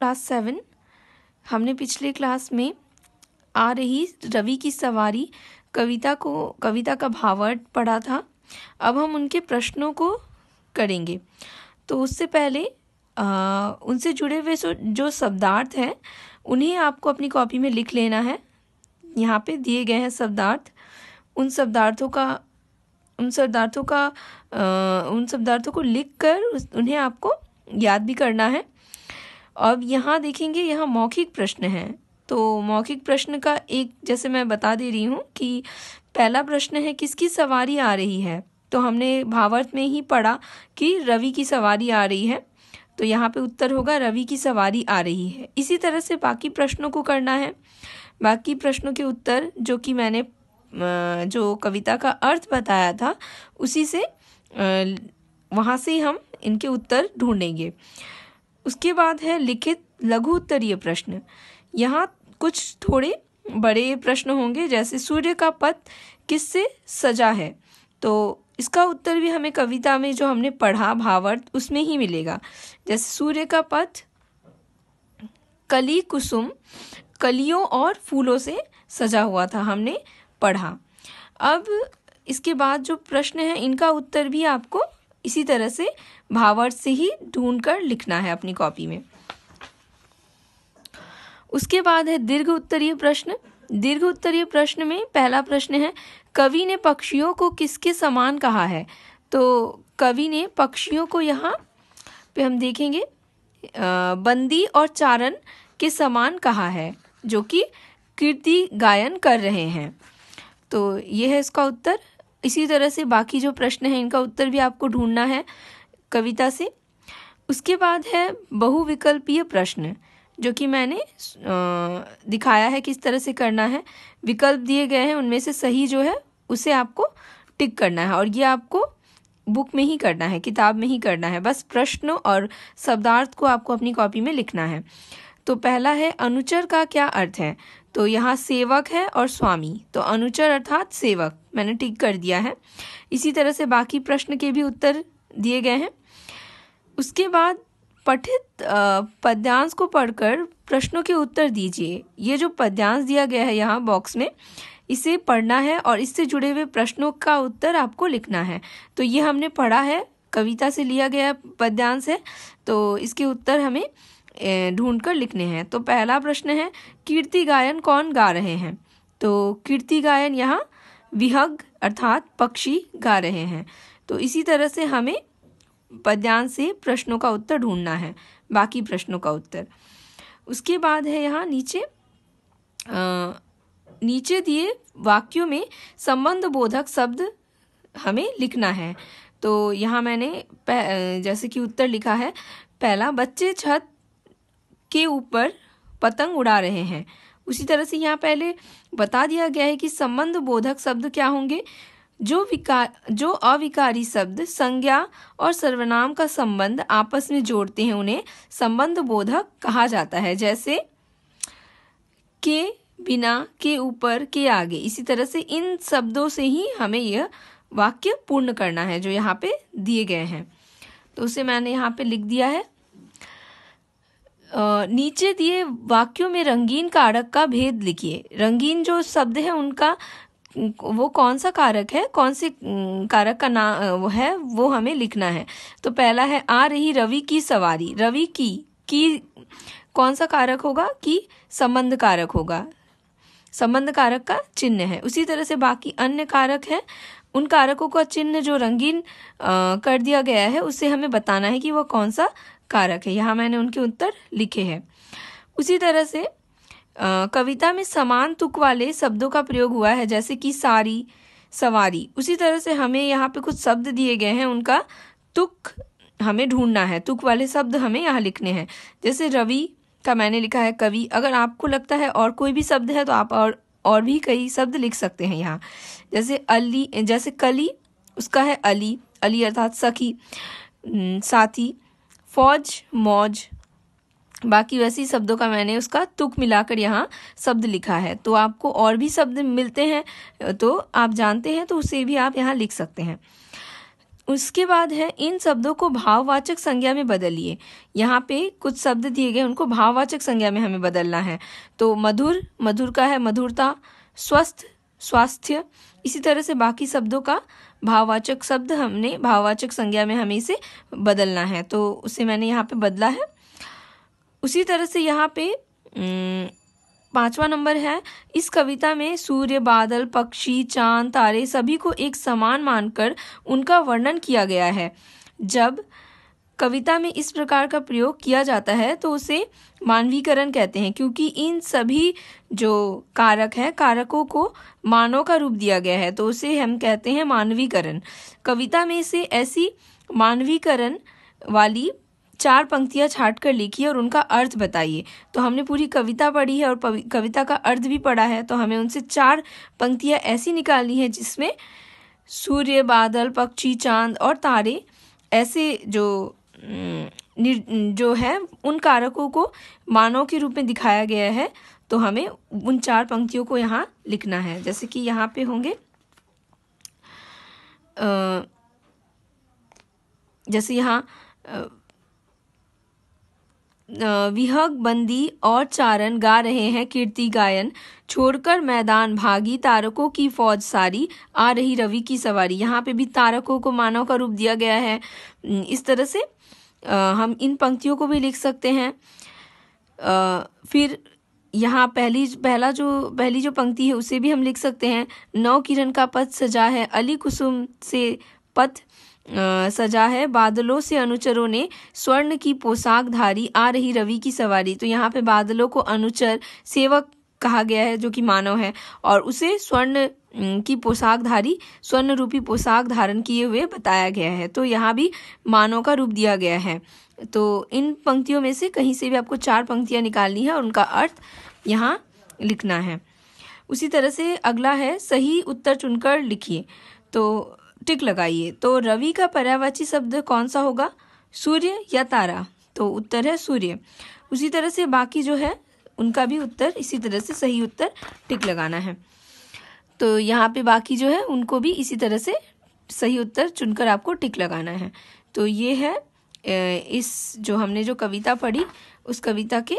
class seven हमने पिछले class में आ रही रवि की सवारी कविता को कविता का भावार्थ पढ़ा था अब हम उनके प्रश्नों को करेंगे तो उससे पहले आ, उनसे जुड़े हुए जो शब्दार्थ हैं उन्हें आपको अपनी कॉपी में लिख लेना है यहाँ पे दिए गए हैं शब्दार्थ उन शब्दार्थों का उन शब्दार्थों का आ, उन शब्दार्थों को लिख कर उन्हें आपको याद भी करना है अब यहाँ देखेंगे यहाँ मौखिक प्रश्न है तो मौखिक प्रश्न का एक जैसे मैं बता दे रही हूँ कि पहला प्रश्न है किसकी सवारी आ रही है तो हमने भावार्थ में ही पढ़ा कि रवि की सवारी आ रही है तो यहाँ पे उत्तर होगा रवि की सवारी आ रही है इसी तरह से बाकी प्रश्नों को करना है बाकी प्रश्नों के उत्तर जो कि मैंने जो कविता का अर्थ बताया था उसी से वहाँ से हम इनके उत्तर ढूंढेंगे उसके बाद है लिखित लघु उत्तरीय प्रश्न यहाँ कुछ थोड़े बड़े प्रश्न होंगे जैसे सूर्य का पथ किससे सजा है तो इसका उत्तर भी हमें कविता में जो हमने पढ़ा भावार्थ उसमें ही मिलेगा जैसे सूर्य का पथ कली कुसुम कलियों और फूलों से सजा हुआ था हमने पढ़ा अब इसके बाद जो प्रश्न है इनका उत्तर भी आपको इसी तरह से भावार्थ से ही ढूंढ कर लिखना है अपनी कॉपी में उसके बाद है दीर्घ उत्तरीय प्रश्न दीर्घ उत्तरीय प्रश्न में पहला प्रश्न है कवि ने पक्षियों को किसके समान कहा है तो कवि ने पक्षियों को यहाँ पे हम देखेंगे बंदी और चारण के समान कहा है जो कि कीर्ति गायन कर रहे हैं तो ये है इसका उत्तर इसी तरह से बाकी जो प्रश्न है इनका उत्तर भी आपको ढूंढना है कविता से उसके बाद है बहुविकल्पीय प्रश्न जो कि मैंने दिखाया है किस तरह से करना है विकल्प दिए गए हैं उनमें से सही जो है उसे आपको टिक करना है और ये आपको बुक में ही करना है किताब में ही करना है बस प्रश्न और शब्दार्थ को आपको अपनी कॉपी में लिखना है तो पहला है अनुचर का क्या अर्थ है तो यहाँ सेवक है और स्वामी तो अनुचर अर्थात सेवक मैंने टिक कर दिया है इसी तरह से बाकी प्रश्न के भी उत्तर दिए गए हैं उसके बाद पठित पद्यांश को पढ़कर प्रश्नों के उत्तर दीजिए ये जो पद्यांश दिया गया है यहाँ बॉक्स में इसे पढ़ना है और इससे जुड़े हुए प्रश्नों का उत्तर आपको लिखना है तो ये हमने पढ़ा है कविता से लिया गया पद्यांश है तो इसके उत्तर हमें ढूंढकर लिखने हैं तो पहला प्रश्न है कीर्ति गायन कौन गा रहे हैं तो कीर्ति गायन यहाँ विहग अर्थात पक्षी गा रहे हैं तो इसी तरह से हमें पद्यान से प्रश्नों का उत्तर ढूंढना है बाकी प्रश्नों का उत्तर उसके बाद है यहाँ नीचे आ, नीचे दिए वाक्यों में संबंध बोधक शब्द हमें लिखना है तो यहाँ मैंने जैसे कि उत्तर लिखा है पहला बच्चे छत के ऊपर पतंग उड़ा रहे हैं उसी तरह से यहाँ पहले बता दिया गया है कि संबंध बोधक शब्द क्या होंगे जो विकार जो अविकारी शब्द संज्ञा और सर्वनाम का संबंध आपस में जोड़ते हैं उन्हें संबंध बोधक कहा जाता है जैसे के बिना के ऊपर के आगे इसी तरह से इन शब्दों से ही हमें यह वाक्य पूर्ण करना है जो यहाँ पे दिए गए हैं तो उसे मैंने यहाँ पे लिख दिया है नीचे दिए वाक्यों में रंगीन कारक का भेद लिखिए रंगीन जो शब्द है उनका वो कौन सा कारक है कौन से कारक का नाम वो है वो हमें लिखना है तो पहला है आ रही रवि की सवारी रवि की की कौन सा कारक होगा कि संबंध कारक होगा संबंध कारक का चिन्ह है उसी तरह से बाकी अन्य कारक है उन कारकों का चिन्ह जो रंगीन आ, कर दिया गया है उसे हमें बताना है कि वह कौन सा कारक है यहाँ मैंने उनके उत्तर लिखे हैं उसी तरह से आ, कविता में समान तुक वाले शब्दों का प्रयोग हुआ है जैसे कि सारी सवारी उसी तरह से हमें यहाँ पे कुछ शब्द दिए गए हैं उनका तुक हमें ढूंढना है तुक वाले शब्द हमें यहाँ लिखने हैं जैसे रवि का मैंने लिखा है कवि अगर आपको लगता है और कोई भी शब्द है तो आप और और भी कई शब्द लिख सकते हैं यहाँ जैसे अली जैसे कली उसका है अली अली अर्थात सखी साथी फौज मौज बाकी वैसे ही शब्दों का मैंने उसका तुक मिलाकर यहाँ शब्द लिखा है तो आपको और भी शब्द मिलते हैं तो आप जानते हैं तो उसे भी आप यहाँ लिख सकते हैं उसके बाद है इन शब्दों को भाववाचक संज्ञा में बदलिए यहाँ पे कुछ शब्द दिए गए उनको भाववाचक संज्ञा में हमें बदलना है तो मधुर मधुर का है मधुरता स्वस्थ स्वास्थ्य इसी तरह से बाकी शब्दों का भाववाचक शब्द हमने भाववाचक संज्ञा में हमें इसे बदलना है तो उसे मैंने यहाँ पे बदला है उसी तरह से यहाँ पे पांचवा नंबर है इस कविता में सूर्य बादल पक्षी चांद तारे सभी को एक समान मानकर उनका वर्णन किया गया है जब कविता में इस प्रकार का प्रयोग किया जाता है तो उसे मानवीकरण कहते हैं क्योंकि इन सभी जो कारक हैं कारकों को मानव का रूप दिया गया है तो उसे हम कहते हैं मानवीकरण कविता में से ऐसी मानवीकरण वाली चार पंक्तियाँ छाट कर लिखी और उनका अर्थ बताइए तो हमने पूरी कविता पढ़ी है और कविता का अर्थ भी पढ़ा है तो हमें उनसे चार पंक्तियाँ ऐसी निकालनी है जिसमें सूर्य बादल पक्षी चांद और तारे ऐसे जो जो है उन कारकों को मानव के रूप में दिखाया गया है तो हमें उन चार पंक्तियों को यहाँ लिखना है जैसे कि यहाँ पे होंगे जैसे यहाँ विहग बंदी और चारण गा रहे हैं कीर्ति गायन छोड़कर मैदान भागी तारकों की फौज सारी आ रही रवि की सवारी यहाँ पे भी तारकों को मानव का रूप दिया गया है इस तरह से हम इन पंक्तियों को भी लिख सकते हैं फिर यहाँ पहली पहला जो पहली जो पंक्ति है उसे भी हम लिख सकते हैं नौ किरण का पथ सजा है अली कुसुम से पथ सजा है बादलों से अनुचरों ने स्वर्ण की पोशाक धारी आ रही रवि की सवारी तो यहाँ पे बादलों को अनुचर सेवक कहा गया है जो कि मानव है और उसे स्वर्ण की पोशाकधारी स्वर्ण रूपी पोशाक धारण किए हुए बताया गया है तो यहाँ भी मानव का रूप दिया गया है तो इन पंक्तियों में से कहीं से भी आपको चार पंक्तियाँ निकालनी है और उनका अर्थ यहाँ लिखना है उसी तरह से अगला है सही उत्तर चुनकर लिखिए तो टिक लगाइए तो रवि का पर्यावाची शब्द कौन सा होगा सूर्य या तारा तो उत्तर है सूर्य उसी तरह से बाकी जो है उनका भी उत्तर इसी तरह से सही उत्तर टिक लगाना है तो यहाँ पे बाकी जो है उनको भी इसी तरह से सही उत्तर चुनकर आपको टिक लगाना है तो ये है इस जो हमने जो कविता पढ़ी उस कविता के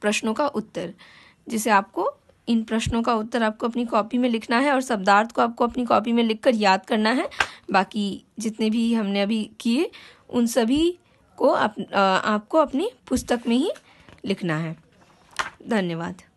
प्रश्नों का उत्तर जिसे आपको इन प्रश्नों का उत्तर आपको अपनी कॉपी में लिखना है और शब्दार्थ को आपको अपनी कॉपी में लिखकर याद करना है बाकी जितने भी हमने अभी किए उन सभी को आप, आ, आपको अपनी पुस्तक में ही लिखना है धन्यवाद